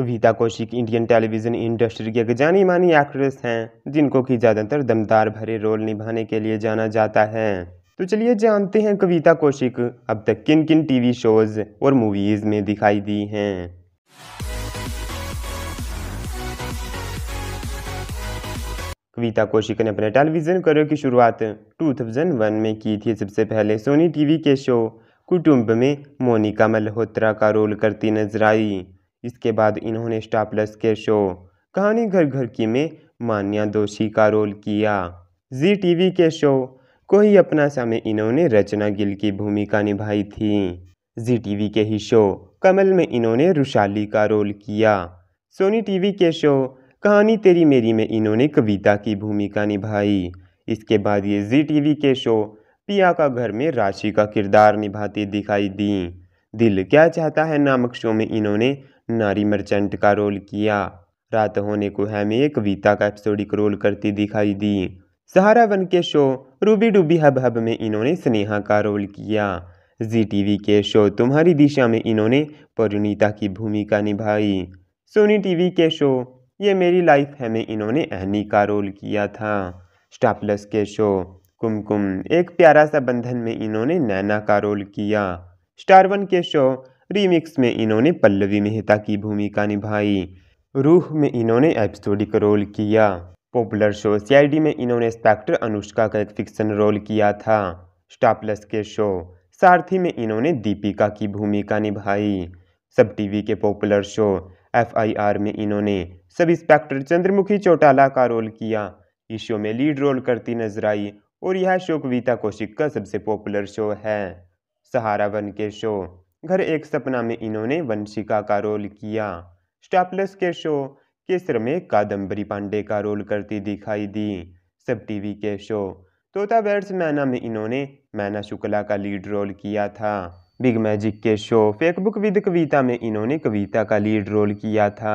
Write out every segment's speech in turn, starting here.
कविता Kaushik Indian television industry की एक जानी मानी एक्ट्रेस हैं जिनको कि ज़्यादातर दमदार भरे रोल निभाने के लिए जाना जाता है तो चलिए जानते हैं कविता कौशिक अब तक किन किन टीवी शोज़ और मूवीज़ में दिखाई दी हैं कविता कौशिक ने अपने टेलीविज़न करियर की शुरुआत 2001 में की थी सबसे पहले सोनी टीवी के शो कुटुंब में मोनिका मल्होत्रा का रोल करती नजर आई इसके बाद इन्होंने स्टार प्लस के शो कहानी घर घर की में मान्या दोषी का रोल किया जी टीवी के शो को ही अपना समय इन्होंने रचना गिल की भूमिका निभाई थी जी टीवी के ही शो कमल में इन्होंने रुशाली का रोल किया सोनी टीवी के शो कहानी तेरी मेरी में इन्होंने कविता की भूमिका निभाई इसके बाद ये जी टीवी के शो पिया का घर में राशि का किरदार निभाती दिखाई दी दिल क्या चाहता है नामक शो में इन्होंने नारी मर्चेंट का रोल किया रात होने को है में वीता का एपिसोडिक रोल करती दिखाई दी सहारा वन के show Ruby Duby Hub Hub में इन्होंने स्नेहा का रोल किया जी टीवी के शो तुम्हारी दिशा में इन्होंने परिणीता की भूमिका निभाई सोनी टीवी के शो ये मेरी लाइफ है में इन्होंने अहनी का रोल किया था स्टार प्लस के शो कुमकुम एक प्यारा सा बंधन में इन्होंने नैना का रोल किया स्टार वन के शो रीमिक्स में इन्होंने पल्लवी मेहता की भूमिका निभाई रूह में इन्होंने एपिसोडिक रोल किया पॉपुलर शो सीआईडी में इन्होंने स्पेक्टर अनुष्का का एक फिक्शन रोल किया था स्टापलस के शो सारथी में इन्होंने दीपिका की भूमिका निभाई सब टीवी के पॉपुलर शो एफआईआर में इन्होंने सब इंस्पेक्टर चंद्रमुखी चौटाला का रोल किया इस शो में लीड रोल करती नजर आई और यह शो कविता कौशिक का सबसे पॉपुलर शो है सहारा वन के शो घर एक सपना में इन्होंने वंशिका का रोल किया स्टापलस के शो केसर में कादम्बरी पांडे का रोल करती दिखाई दी सब टीवी के शो तोता बैट्स मैना में इन्होंने मैना शुक्ला का लीड रोल किया था बिग मैजिक के शो फेकबुक विद कविता में इन्होंने कविता का लीड रोल किया था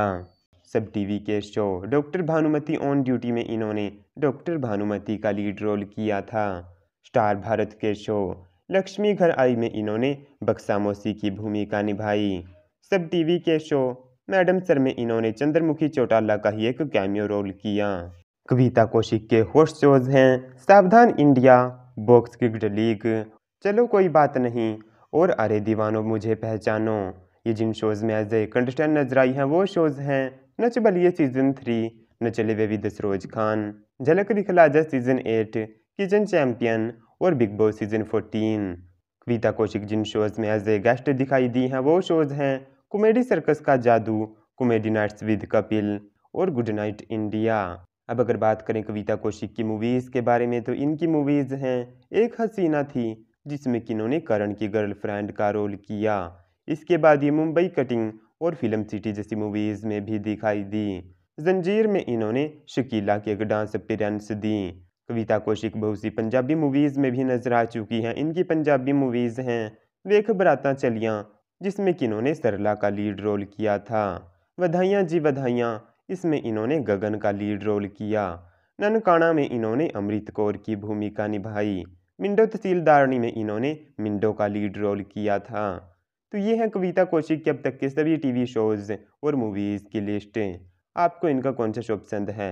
सब टीवी के show doctor Bhanumati on duty में इन्होंने डॉक्टर भानुमति का लीड रोल किया था स्टार भारत के शो लक्ष्मी घर आई में इन्होंने बक्सा मौसी की भूमिका निभाई सब टीवी के शो मैडम सर में इन्होंने चंद्रमुखी चौटाला का ही एक कैमियो रोल किया कविता कौशिक के होस्ट शोज हैं सावधान इंडिया बॉक्स क्रिकेट लीग चलो कोई बात नहीं और अरे दीवानों मुझे पहचानो ये जिन शोज़ में एज ए कंटेस्टेंट नजर आई हैं वो शोज़ हैं न बलिए सीज़न थ्री न चले way with Saroj Khan Jhalak Dikhlaja season eight kitchen champion और Big Boss season 14 Kavita Kaushik जिन शोज़ में एज ए गेस्ट दिखाई दी हैं वो शोज़ हैं कॉमेडी सर्कस का जादू कॉमेडी नाइट्स विद कपिल और गुड नाइट इंडिया अब अगर बात करें कविता कौशिक की मूवीज़ के बारे में तो इनकी मूवीज़ हैं एक हसीना थी जिसमें कि इन्होंने करण की गर्लफ्रेंड का रोल किया इसके बाद ये मुंबई कटिंग और फिल्म सिटी जैसी मूवीज़ में भी दिखाई दी जंजीर में इन्होंने शकीला की एक डांस अपीरेंस दी कविता कौशिक बहुत सी पंजाबी मूवीज़ में भी नजर आ चुकी हैं इनकी पंजाबी मूवीज़ हैं वे खबराता चलियाँ जिसमें कि इन्होंने सरला का लीड रोल किया था वधाइयाँ जी वधाइयाँ इसमें इन्होंने गगन का लीड रोल किया ननकाणा में इन्होंने अमृत कौर की भूमिका निभाई मिंडो तहसीलदारणी में इन्होंने मिंडो का लीड रोल किया था तो ये है कविता कौशिक के अब तक के सभी टीवी शोज़ और मूवीज़ की लिस्ट आपको इनका कौन सा शो पसंद है